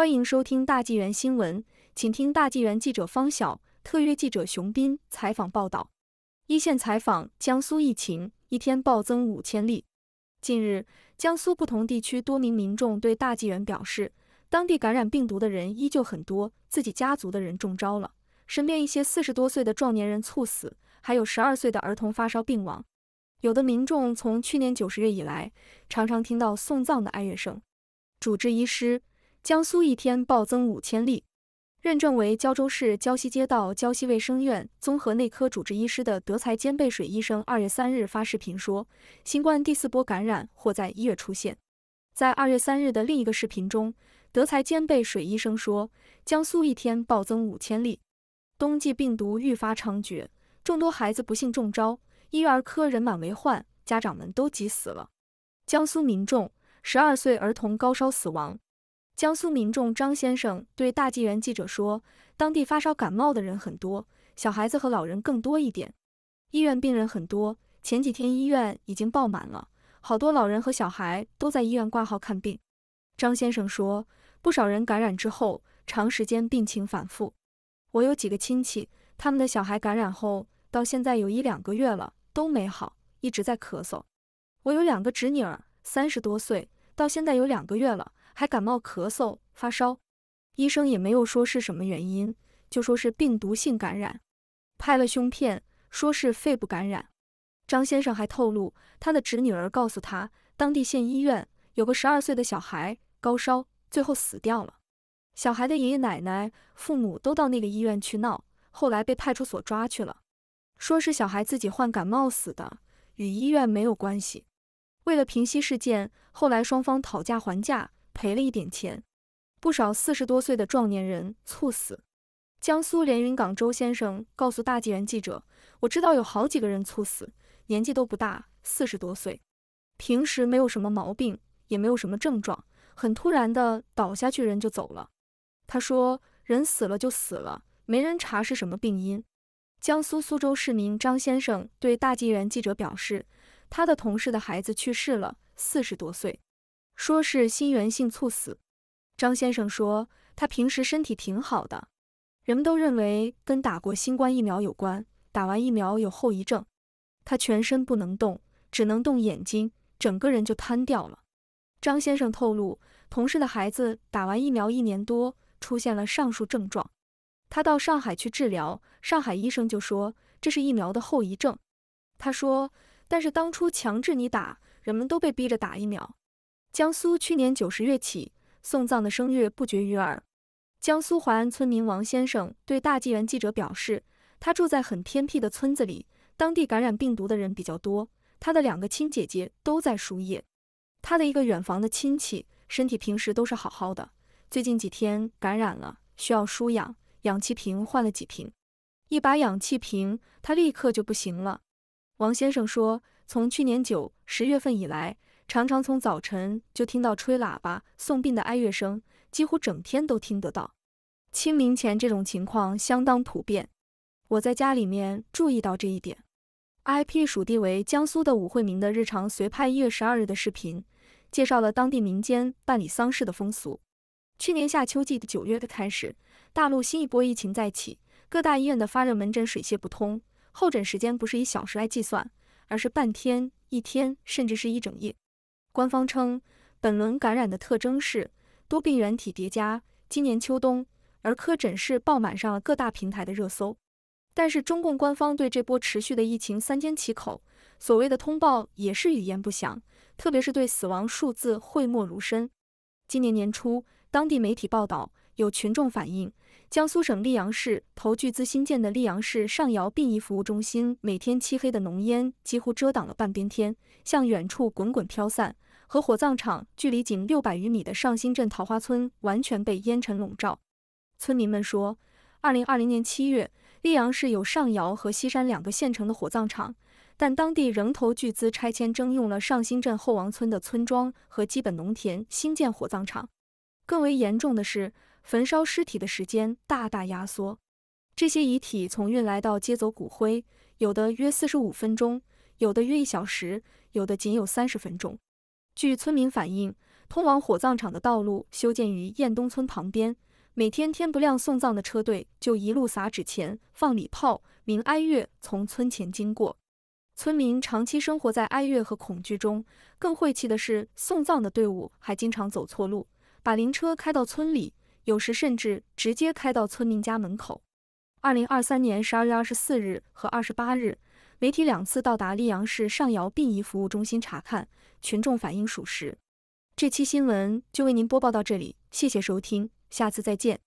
欢迎收听大纪元新闻，请听大纪元记者方晓、特约记者熊斌采访报道。一线采访：江苏疫情一天暴增五千例。近日，江苏不同地区多名民众对大纪元表示，当地感染病毒的人依旧很多，自己家族的人中招了，身边一些四十多岁的壮年人猝死，还有十二岁的儿童发烧病亡。有的民众从去年九十月以来，常常听到送葬的哀乐声。主治医师。江苏一天暴增五千例。认证为胶州市胶西街道胶西卫生院综合内科主治医师的德才兼备水医生，二月三日发视频说，新冠第四波感染或在一月出现。在二月三日的另一个视频中，德才兼备水医生说，江苏一天暴增五千例，冬季病毒愈发猖獗，众多孩子不幸中招，医院儿科人满为患，家长们都急死了。江苏民众十二岁儿童高烧死亡。江苏民众张先生对大纪元记者说，当地发烧感冒的人很多，小孩子和老人更多一点。医院病人很多，前几天医院已经爆满了，好多老人和小孩都在医院挂号看病。张先生说，不少人感染之后，长时间病情反复。我有几个亲戚，他们的小孩感染后到现在有一两个月了都没好，一直在咳嗽。我有两个侄女儿，三十多岁，到现在有两个月了。还感冒、咳嗽、发烧，医生也没有说是什么原因，就说是病毒性感染，拍了胸片，说是肺部感染。张先生还透露，他的侄女儿告诉他，当地县医院有个十二岁的小孩高烧，最后死掉了。小孩的爷爷奶奶、父母都到那个医院去闹，后来被派出所抓去了，说是小孩自己患感冒死的，与医院没有关系。为了平息事件，后来双方讨价还价。赔了一点钱，不少四十多岁的壮年人猝死。江苏连云港周先生告诉大纪元记者：“我知道有好几个人猝死，年纪都不大，四十多岁，平时没有什么毛病，也没有什么症状，很突然的倒下去，人就走了。”他说：“人死了就死了，没人查是什么病因。”江苏苏州市民张先生对大纪元记者表示：“他的同事的孩子去世了，四十多岁。”说是心源性猝死。张先生说，他平时身体挺好的，人们都认为跟打过新冠疫苗有关，打完疫苗有后遗症。他全身不能动，只能动眼睛，整个人就瘫掉了。张先生透露，同事的孩子打完疫苗一年多，出现了上述症状，他到上海去治疗，上海医生就说这是疫苗的后遗症。他说，但是当初强制你打，人们都被逼着打疫苗。江苏去年九十月起，送葬的声乐不绝于耳。江苏淮安村民王先生对大纪元记者表示，他住在很偏僻的村子里，当地感染病毒的人比较多，他的两个亲姐姐都在输液。他的一个远房的亲戚，身体平时都是好好的，最近几天感染了，需要输氧，氧气瓶换了几瓶，一把氧气瓶，他立刻就不行了。王先生说，从去年九十月份以来。常常从早晨就听到吹喇叭送殡的哀乐声，几乎整天都听得到。清明前这种情况相当普遍。我在家里面注意到这一点。IP 属地为江苏的武惠民的日常随拍一月十二日的视频，介绍了当地民间办理丧事的风俗。去年夏秋季的九月的开始，大陆新一波疫情再起，各大医院的发热门诊水泄不通，候诊时间不是以小时来计算，而是半天、一天，甚至是一整夜。官方称，本轮感染的特征是多病原体叠加。今年秋冬，儿科诊室爆满，上了各大平台的热搜。但是中共官方对这波持续的疫情三缄其口，所谓的通报也是语焉不详，特别是对死亡数字讳莫如深。今年年初，当地媒体报道，有群众反映，江苏省溧阳市投巨资新建的溧阳市上窑殡仪服务中心，每天漆黑的浓烟几乎遮挡了半边天，向远处滚滚飘散。和火葬场距离仅六百余米的上新镇桃花村完全被烟尘笼罩。村民们说，二零二零年七月，溧阳市有上饶和西山两个县城的火葬场，但当地仍投巨资拆迁征用了上新镇后王村的村庄和基本农田，新建火葬场。更为严重的是，焚烧尸体的时间大大压缩。这些遗体从运来到接走骨灰，有的约四十五分钟，有的约一小时，有的仅有三十分钟。据村民反映，通往火葬场的道路修建于燕东村旁边，每天天不亮送葬的车队就一路撒纸钱、放礼炮、鸣哀乐从村前经过。村民长期生活在哀乐和恐惧中。更晦气的是，送葬的队伍还经常走错路，把灵车开到村里，有时甚至直接开到村民家门口。二零二三年十二月二十四日和二十八日，媒体两次到达溧阳市上饶殡仪服务中心查看，群众反映属实。这期新闻就为您播报到这里，谢谢收听，下次再见。